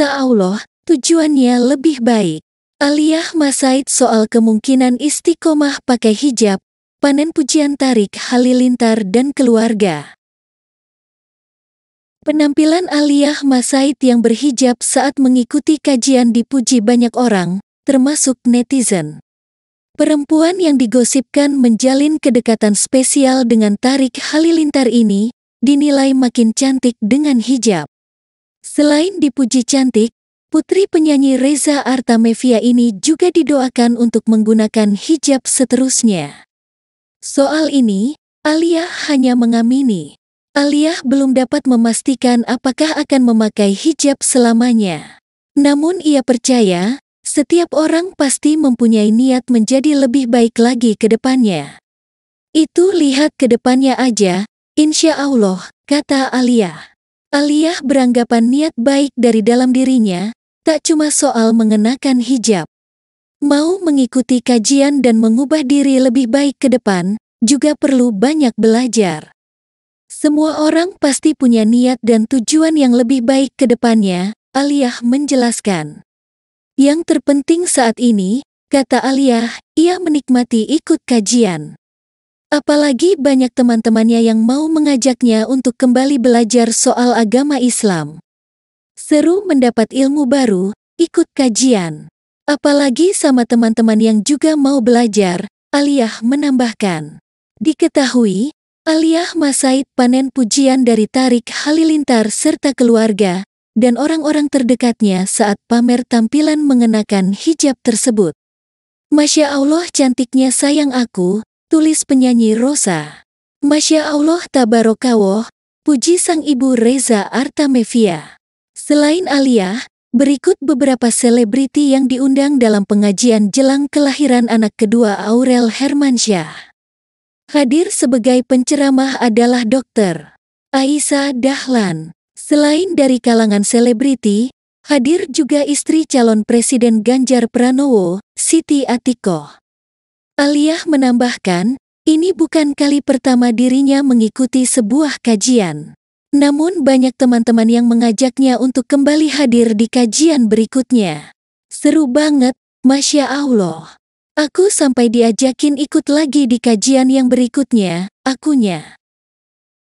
kuasa Allah, tujuannya lebih baik. Aliyah Masaid soal kemungkinan istiqomah pakai hijab, panen pujian tarik Halilintar dan keluarga. Penampilan Aliyah Masaid yang berhijab saat mengikuti kajian dipuji banyak orang, termasuk netizen. Perempuan yang digosipkan menjalin kedekatan spesial dengan Tarik Halilintar ini dinilai makin cantik dengan hijab. Selain dipuji cantik, putri penyanyi Reza Artamevia ini juga didoakan untuk menggunakan hijab seterusnya. Soal ini, Alia hanya mengamini. Alia belum dapat memastikan apakah akan memakai hijab selamanya. Namun ia percaya, setiap orang pasti mempunyai niat menjadi lebih baik lagi ke depannya. Itu lihat ke depannya aja, insya Allah, kata Aliyah. Aliyah beranggapan niat baik dari dalam dirinya tak cuma soal mengenakan hijab. Mau mengikuti kajian dan mengubah diri lebih baik ke depan juga perlu banyak belajar. Semua orang pasti punya niat dan tujuan yang lebih baik ke depannya, Aliyah menjelaskan. Yang terpenting saat ini, kata Aliyah, ia menikmati ikut kajian. Apalagi banyak teman-temannya yang mau mengajaknya untuk kembali belajar soal agama Islam. Seru mendapat ilmu baru, ikut kajian. Apalagi sama teman-teman yang juga mau belajar, Aliyah menambahkan. Diketahui, Aliyah Masaid panen pujian dari Tarik Halilintar serta keluarga dan orang-orang terdekatnya saat pamer tampilan mengenakan hijab tersebut. Masya Allah cantiknya sayang aku, Tulis penyanyi Rosa. Masya Allah tabarokawoh, puji sang ibu Reza Artamevia. Selain Alia, berikut beberapa selebriti yang diundang dalam pengajian jelang kelahiran anak kedua Aurel Hermansyah. Hadir sebagai penceramah adalah dokter Aisa Dahlan. Selain dari kalangan selebriti, hadir juga istri calon Presiden Ganjar Pranowo, Siti Atikoh. Aliyah menambahkan, ini bukan kali pertama dirinya mengikuti sebuah kajian. Namun banyak teman-teman yang mengajaknya untuk kembali hadir di kajian berikutnya. Seru banget, Masya Allah. Aku sampai diajakin ikut lagi di kajian yang berikutnya, akunya.